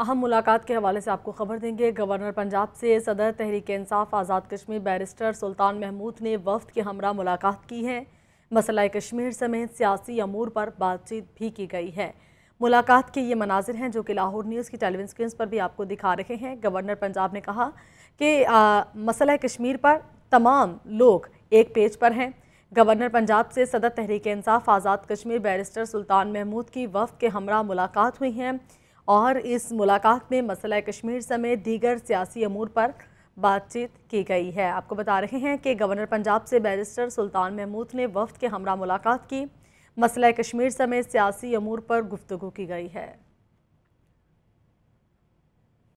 अहम मुलाकात के हवाले से आपको खबर देंगे गवर्नर पंजाब से सदर तहरीक इंसाफ आज़ाद कश्मीर बैरिस्टर सुल्तान महमूद ने वफद के हमरा मुलाकात की है मसला कश्मीर समेत सियासी अमूर पर बातचीत भी की गई है मुलाकात के ये मनाजिर हैं जो कि लाहौर न्यूज़ की टेलीविजन स्क्रीन पर भी आपको दिखा रहे हैं गवर्नर पंजाब ने कहा कि मसला कश्मीर पर तमाम लोग एक पेज पर हैं गवर्नर पंजाब से सदर तहरीक इंसाफ आज़ाद कश्मीर बैरिस्टर सुल्तान महमूद की वफद के हमरा मुलाकात हुई हैं और इस मुलाकात में मसला कश्मीर समेत दीगर सियासी अमूर पर बातचीत की गई है आपको बता रहे हैं कि गवर्नर पंजाब से बैरिस्टर सुल्तान महमूद ने वफद के हमरा मुलाकात की मसला कश्मीर समेत सियासी अमूर पर गुफ्तु की गई है